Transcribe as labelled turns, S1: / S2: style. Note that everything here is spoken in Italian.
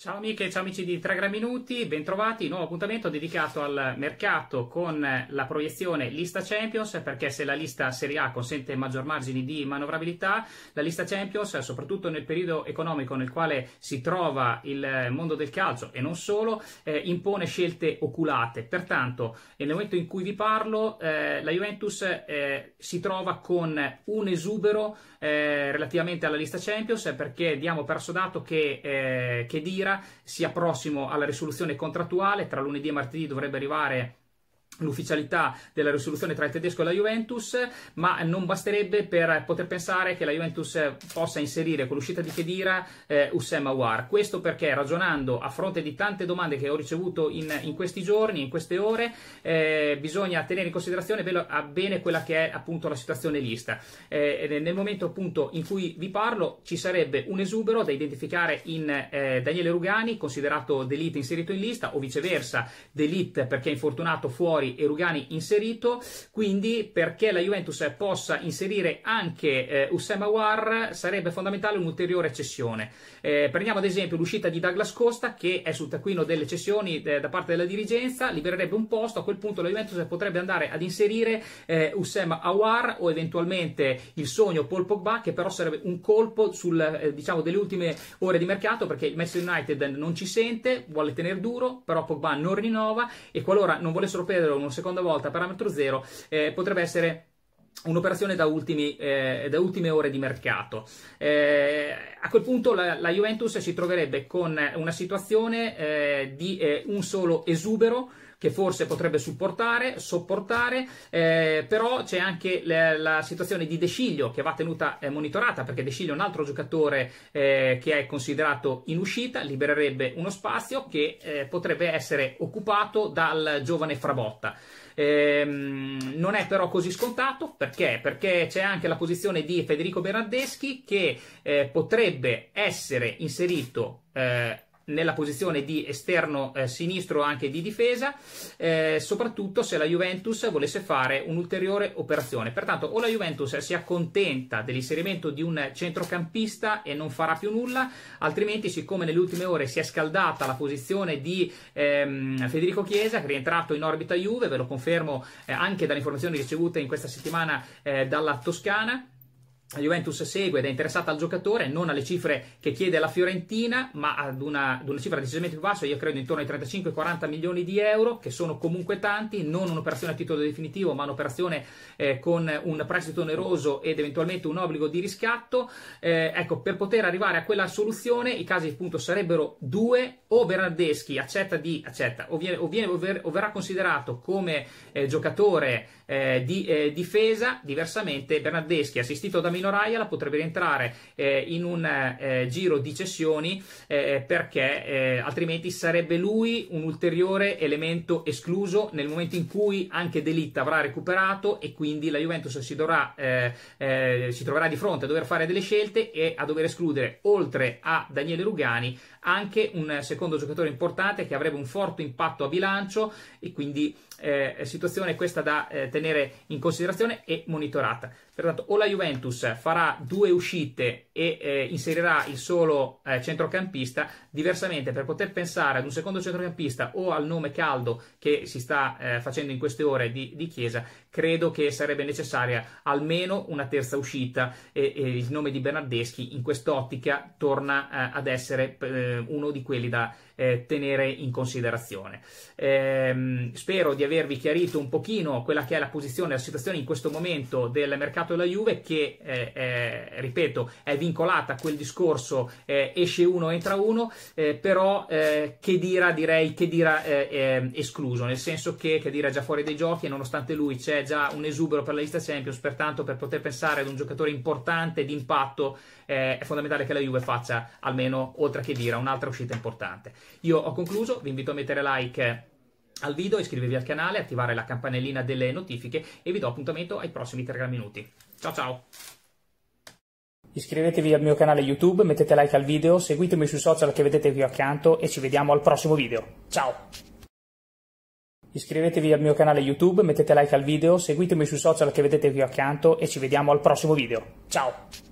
S1: Ciao amiche e ciao amici di 3 Gran Minuti, bentrovati, nuovo appuntamento dedicato al mercato con la proiezione lista Champions, perché se la lista Serie A consente maggior margini di manovrabilità, la lista Champions, soprattutto nel periodo economico nel quale si trova il mondo del calcio e non solo, eh, impone scelte oculate. Pertanto, nel momento in cui vi parlo, eh, la Juventus eh, si trova con un esubero eh, relativamente alla lista Champions, perché diamo per assodato che, eh, che dire sera sia prossimo alla risoluzione contrattuale, tra lunedì e martedì dovrebbe arrivare l'ufficialità della risoluzione tra il tedesco e la Juventus, ma non basterebbe per poter pensare che la Juventus possa inserire con l'uscita di Kedira eh, Ussem Awar. Questo perché ragionando a fronte di tante domande che ho ricevuto in, in questi giorni, in queste ore, eh, bisogna tenere in considerazione ah, bene quella che è appunto la situazione lista. Eh, nel momento appunto in cui vi parlo ci sarebbe un esubero da identificare in eh, Daniele Rugani, considerato delite inserito in lista, o viceversa delite perché è infortunato fuori Mori e Rugani inserito, quindi perché la Juventus possa inserire anche eh, Usem Awar sarebbe fondamentale un'ulteriore cessione. Eh, prendiamo ad esempio l'uscita di Douglas Costa che è sul taccuino delle cessioni de, eh, da parte della dirigenza, libererebbe un posto, a quel punto la Juventus potrebbe andare ad inserire eh, Usem Awar o eventualmente il sogno Paul Pogba che però sarebbe un colpo sul, eh, diciamo, delle ultime ore di mercato perché il Manchester United non ci sente, vuole tenere duro, però Pogba non rinnova e qualora non volessero perdere una seconda volta, parametro 0, eh, potrebbe essere un'operazione da, ultimi, eh, da, ultime ore di mercato. Eh, a quel punto la, la, Juventus si troverebbe con una situazione eh, di eh, un solo esubero che forse potrebbe supportare, sopportare, eh, però c'è anche la, la situazione di Desciglio che va tenuta eh, monitorata perché Desciglio è un altro giocatore eh, che è considerato in uscita, libererebbe uno spazio che eh, potrebbe essere occupato dal giovane Frabotta. Ehm, non è però così scontato perché? Perché c'è anche la posizione di Federico Berardeschi che eh, potrebbe essere inserito eh, nella posizione di esterno eh, sinistro anche di difesa, eh, soprattutto se la Juventus volesse fare un'ulteriore operazione. Pertanto o la Juventus si accontenta dell'inserimento di un centrocampista e non farà più nulla, altrimenti siccome nelle ultime ore si è scaldata la posizione di ehm, Federico Chiesa, che è rientrato in orbita Juve, ve lo confermo eh, anche dalle informazioni ricevute in questa settimana eh, dalla Toscana, la Juventus segue ed è interessata al giocatore, non alle cifre che chiede la Fiorentina, ma ad una, ad una cifra decisamente più bassa, io credo intorno ai 35-40 milioni di euro, che sono comunque tanti, non un'operazione a titolo definitivo, ma un'operazione eh, con un prestito oneroso ed eventualmente un obbligo di riscatto. Eh, ecco, per poter arrivare a quella soluzione i casi appunto sarebbero due, o Bernardeschi accetta di, accetta, o, viene, o, viene, o, ver, o verrà considerato come eh, giocatore eh, di eh, difesa, diversamente Bernardeschi assistito da Camilo Raia la potrebbe rientrare eh, in un eh, giro di cessioni eh, perché eh, altrimenti sarebbe lui un ulteriore elemento escluso nel momento in cui anche Delitta avrà recuperato e quindi la Juventus si, dovrà, eh, eh, si troverà di fronte a dover fare delle scelte e a dover escludere oltre a Daniele Rugani anche un secondo giocatore importante che avrebbe un forte impatto a bilancio e quindi situazione questa da tenere in considerazione e monitorata. Pertanto o la Juventus cioè, farà due uscite e eh, inserirà il solo eh, centrocampista, diversamente per poter pensare ad un secondo centrocampista o al nome caldo che si sta eh, facendo in queste ore di, di, Chiesa, credo che sarebbe necessaria almeno una terza uscita e, e il nome di Bernardeschi in quest'ottica torna eh, ad essere eh, uno di quelli da eh, tenere in considerazione. Ehm, spero di avervi chiarito un pochino quella che è la posizione, la situazione in questo momento del mercato della Juve che eh, ripeto, è vincolata a quel discorso eh, esce uno, entra uno, eh, però eh, che Chedira direi Chedira eh, eh, escluso, nel senso che Chedira è già fuori dai giochi e nonostante lui c'è già un esubero per la lista Champions, pertanto per poter pensare ad un giocatore importante di impatto è fondamentale che la Juve faccia almeno oltre a Chedira un'altra uscita importante. Io ho concluso, vi invito a mettere like al video, iscrivervi al canale, attivare la campanellina delle notifiche e vi do appuntamento ai prossimi 3 minuti. Ciao ciao! Iscrivetevi al mio canale YouTube, mettete like al video, seguitemi sui social che vedete qui accanto e ci vediamo al prossimo video. Ciao! Iscrivetevi al mio canale YouTube, mettete like al video, seguitemi sui social che vedete qui accanto e ci vediamo al prossimo video. Ciao!